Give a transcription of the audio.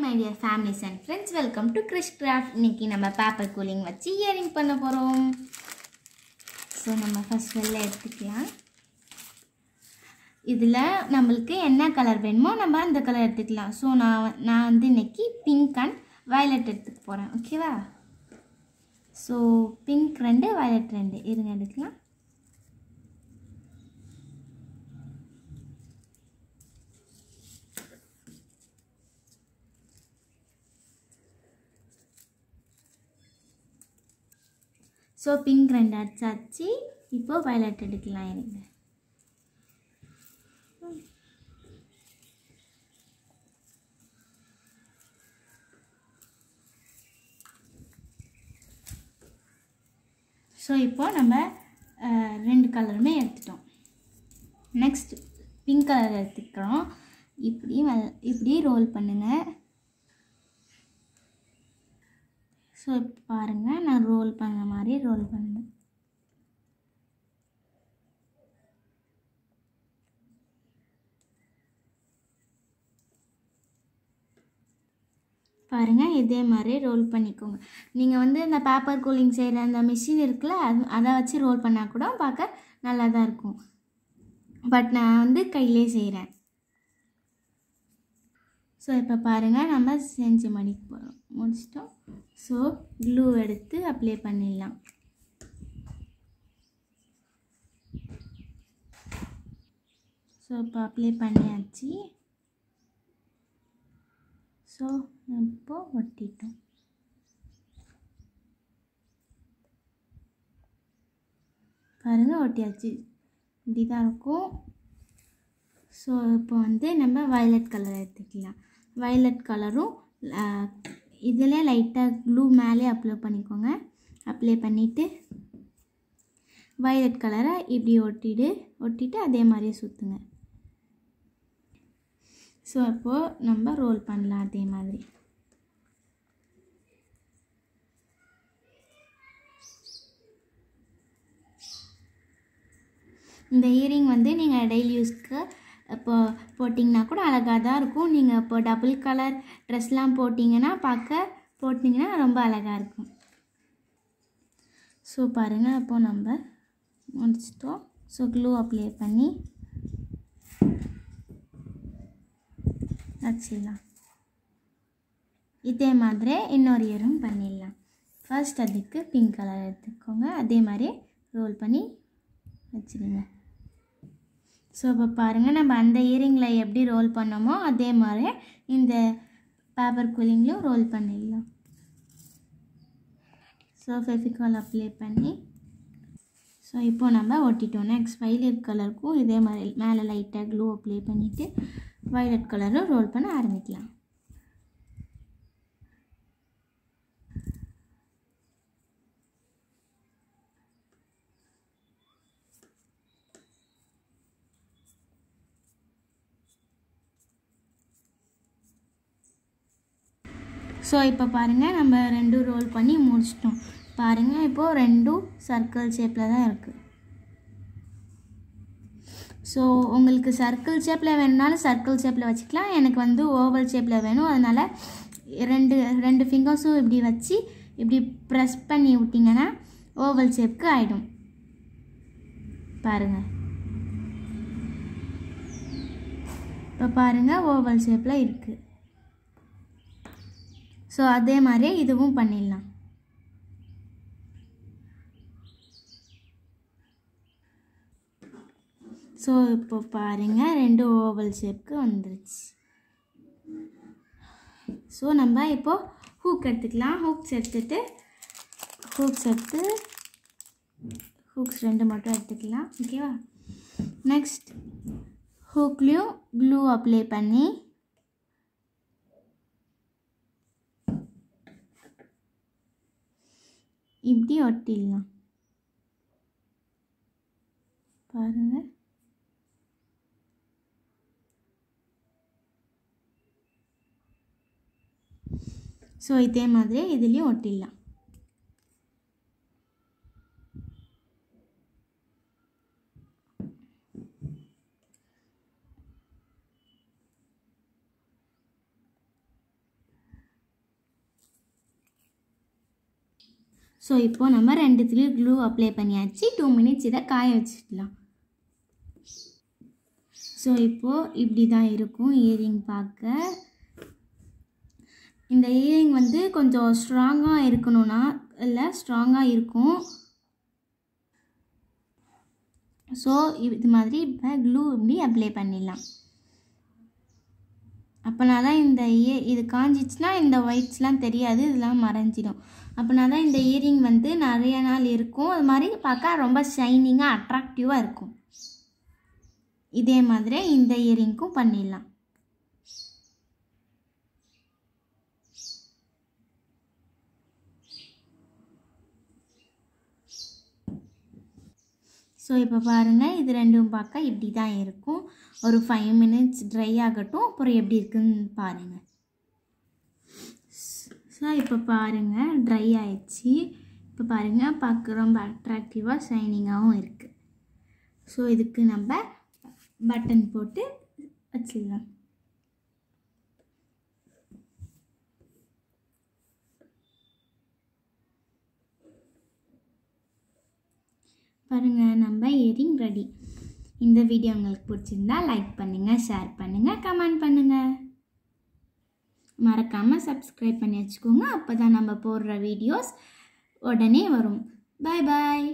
hi my dear families and friends welcome to Krish craft இன்றைக்கி நம்ம paper cooling வச்சு earring பண்ண போகிறோம் ஸோ நம்ம ஃபஸ்ட் வெளில எடுத்துக்கலாம் இதில் நம்மளுக்கு என்ன கலர் வேணுமோ நம்ம அந்த கலர் எடுத்துக்கலாம் ஸோ நான் நான் வந்து இன்றைக்கி பிங்க் அண்ட் வயலட் எடுத்துக்க போகிறேன் ஓகேவா ஸோ பிங்க் ரெண்டு வயலட் ரெண்டு இருங்க எடுக்கலாம் ஸோ பிங்க் ரெண்டு அடிச்சாச்சு இப்போது வயலட் எடுக்கலாம் இருங்க ஸோ இப்போது நம்ம ரெண்டு கலருமே எடுத்துட்டோம் நெக்ஸ்ட் பிங்க் கலர் எடுத்துக்கிறோம் இப்படி இப்படி ரோல் பண்ணுங்கள் ஸோ இப்போ பாருங்கள் நான் ரோல் பண்ண மாதிரி ரோல் பண்ணேன் பாருங்கள் இதே மாதிரி ரோல் பண்ணிக்கோங்க நீங்கள் வந்து இந்த பேப்பர் கூலிங் செய்கிற அந்த மிஷின் இருக்குல்ல அது அதை வச்சு ரோல் பண்ணால் கூட பார்க்க நல்லா தான் இருக்கும் பட் நான் வந்து கையிலே செய்கிறேன் ஸோ இப்போ பாருங்கள் நம்ம செஞ்சு மணிக்கு போகிறோம் முடிச்சிட்டோம் ஸோ க்ளூ எடுத்து அப்ளை பண்ணிடலாம் ஸோ இப்போ அப்ளை பண்ணியாச்சு ஸோ இப்போ ஒட்டிட்டோம் பாருங்கள் ஒட்டியாச்சு இப்படி தான் இருக்கும் ஸோ இப்போ வந்து நம்ம வயலட் கலர் எடுத்துக்கலாம் வயலட் கலரும் இதில் லைட்டாக க்ளூ மேலே அப்ளை பண்ணிக்கோங்க அப்ளை பண்ணிவிட்டு வயலட் கலரை இப்படி ஒட்டிடு ஒட்டிட்டு அதே மாதிரியே சுற்றுங்க ஸோ அப்போது நம்ம ரோல் பண்ணலாம் அதே மாதிரி இந்த இயரிங் வந்து நீங்கள் டெய்லி யூஸ்க்கு இப்போ போட்டிங்கன்னா கூட அழகாக தான் இருக்கும் நீங்கள் இப்போ டபுள் கலர் ட்ரெஸ்லாம் போட்டிங்கன்னா பார்க்க போட்டிங்கன்னா ரொம்ப அழகாக இருக்கும் ஸோ பாருங்கள் அப்போது நம்ம முடிச்சிட்டோம் ஸோ க்ளூ அப்ளை பண்ணி வச்சிடலாம் இதே மாதிரி இன்னொரு இயரும் பண்ணிடலாம் ஃபர்ஸ்ட் அதுக்கு பிங்க் கலர் எடுத்துக்கோங்க அதே மாதிரி ரோல் பண்ணி வச்சுருங்க ஸோ இப்போ பாருங்கள் நம்ம அந்த இயரிங்கில் எப்படி ரோல் பண்ணோமோ அதே மாதிரி இந்த பேப்பர் கூலிங்லையும் ரோல் பண்ணிடலாம் ஸோ ஃபெஃபிகால் அப்ளை பண்ணி ஸோ இப்போது நம்ம ஒட்டிட்டோம் நெக்ஸ்ட் வைலட் கலருக்கும் இதே மாதிரி மேலே லைட்டாக க்ளூ அப்ளை பண்ணிவிட்டு வைலட் கலரும் ரோல் பண்ண ஆரம்பிக்கலாம் ஸோ இப்போ பாருங்கள் நம்ம ரெண்டும் ரோல் பண்ணி முடிச்சிட்டோம் பாருங்கள் இப்போது ரெண்டும் சர்க்கிள் ஷேப்பில் தான் இருக்குது ஸோ உங்களுக்கு சர்க்கிள் ஷேப்பில் வேணுனாலும் சர்க்கிள் ஷேப்பில் வச்சுக்கலாம் எனக்கு வந்து ஓவல் ஷேப்பில் வேணும் அதனால் ரெண்டு ரெண்டு ஃபிங்கர்ஸும் இப்படி வச்சு இப்படி ப்ரெஸ் பண்ணி விட்டிங்கன்னா ஓவல் ஷேப்புக்கு ஆகிடும் பாருங்கள் இப்போ பாருங்கள் ஓவல் ஷேப்பில் இருக்குது ஸோ அதே மாதிரியே இதுவும் பண்ணிடலாம் ஸோ இப்போ பாருங்கள் ரெண்டு ஓவல் ஷேப்க்கு வந்துருச்சு ஸோ நம்ம இப்போது ஹூக் எடுத்துக்கலாம் ஹூக்ஸ் எடுத்துகிட்டு ஹூக்ஸ் எடுத்து ஹூக்ஸ் ரெண்டு மட்டும் எடுத்துக்கலாம் ஓகேவா நெக்ஸ்ட் ஹூக்லேயும் க்ளூ அப்ளை பண்ணி இப்படி ஒட்டிடலாம் பாருங்கள் ஸோ இதே மாதிரி இதுலேயும் ஒட்டிடலாம் ஸோ இப்போது நம்ம ரெண்டுத்துலேயும் க்ளூ அப்ளை பண்ணியாச்சு டூ மினிட்ஸ் இதை காய வச்சிடலாம் ஸோ இப்போது இப்படி தான் இருக்கும் இயரிங் பார்க்க இந்த இயரிங் வந்து கொஞ்சம் ஸ்ட்ராங்காக இருக்கணும்னா இல்லை ஸ்ட்ராங்காக இருக்கும் ஸோ இது மாதிரி இப்போ க்ளூ இப்படி அப்ளை பண்ணிடலாம் அப்போனா தான் இந்த இயர் இது காஞ்சிச்சுன்னா இந்த ஒயிட்ஸ்லாம் தெரியாது இதெல்லாம் மறைஞ்சிடும் அப்போனா தான் இந்த இயரிங் வந்து நிறைய நாள் இருக்கும் அது மாதிரி பார்க்க ரொம்ப ஷைனிங்காக அட்ராக்டிவாக இருக்கும் இதே மாதிரி இந்த இயரிங்க்கும் பண்ணிடலாம் ஸோ இப்போ பாருங்கள் இது ரெண்டும் பார்க்க இப்படி தான் இருக்கும் ஒரு ஃபைவ் மினிட்ஸ் ட்ரை ஆகட்டும் அப்புறம் எப்படி இருக்குன்னு பாருங்கள் ஸோ இப்போ பாருங்கள் ட்ரை ஆயிடுச்சு இப்போ பாருங்கள் பார்க்க ரொம்ப அட்ராக்டிவாக ஷைனிங்காகவும் இருக்குது ஸோ இதுக்கு நம்ம பட்டன் போட்டு வச்சிடலாம் பாருங்கள் நம்ம ஏரிங் ரெடி இந்த வீடியோ உங்களுக்கு பிடிச்சிருந்தா லைக் பண்ணுங்கள் ஷேர் பண்ணுங்கள் கமெண்ட் பண்ணுங்கள் மறக்காமல் சப்ஸ்கிரைப் பண்ணி வச்சுக்கோங்க அப்போ தான் நம்ம போடுற வீடியோஸ் உடனே வரும் பாய் பாய்